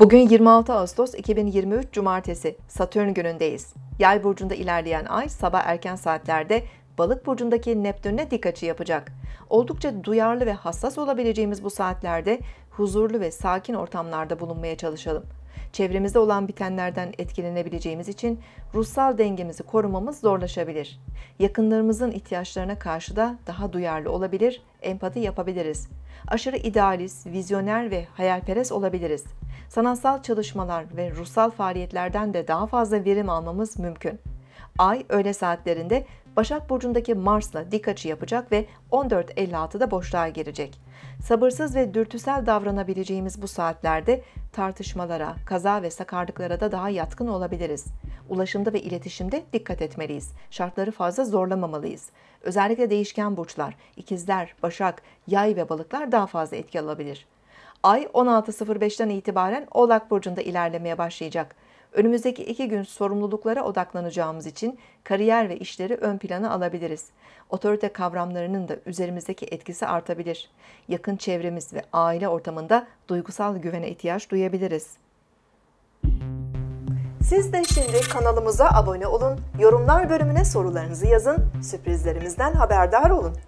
Bugün 26 Ağustos 2023 Cumartesi Satürn günündeyiz. Yay burcunda ilerleyen ay sabah erken saatlerde Balık burcundaki Neptün'e dik açı yapacak. Oldukça duyarlı ve hassas olabileceğimiz bu saatlerde huzurlu ve sakin ortamlarda bulunmaya çalışalım. Çevremizde olan bitenlerden etkilenebileceğimiz için ruhsal dengemizi korumamız zorlaşabilir. Yakınlarımızın ihtiyaçlarına karşı da daha duyarlı olabilir, empati yapabiliriz. Aşırı idealist, vizyoner ve hayalperest olabiliriz. Sanatsal çalışmalar ve ruhsal faaliyetlerden de daha fazla verim almamız mümkün. Ay öğle saatlerinde Başak Burcu'ndaki Mars'la dik açı yapacak ve 14.56'da boşluğa girecek. Sabırsız ve dürtüsel davranabileceğimiz bu saatlerde tartışmalara, kaza ve sakarlıklara da daha yatkın olabiliriz. Ulaşımda ve iletişimde dikkat etmeliyiz. Şartları fazla zorlamamalıyız. Özellikle değişken burçlar, ikizler, başak, yay ve balıklar daha fazla etki alabilir. Ay 16.05'ten itibaren Oğlak Burcu'nda ilerlemeye başlayacak. Önümüzdeki iki gün sorumluluklara odaklanacağımız için kariyer ve işleri ön plana alabiliriz. Otorite kavramlarının da üzerimizdeki etkisi artabilir. Yakın çevremiz ve aile ortamında duygusal güvene ihtiyaç duyabiliriz. Siz de şimdi kanalımıza abone olun, yorumlar bölümüne sorularınızı yazın, sürprizlerimizden haberdar olun.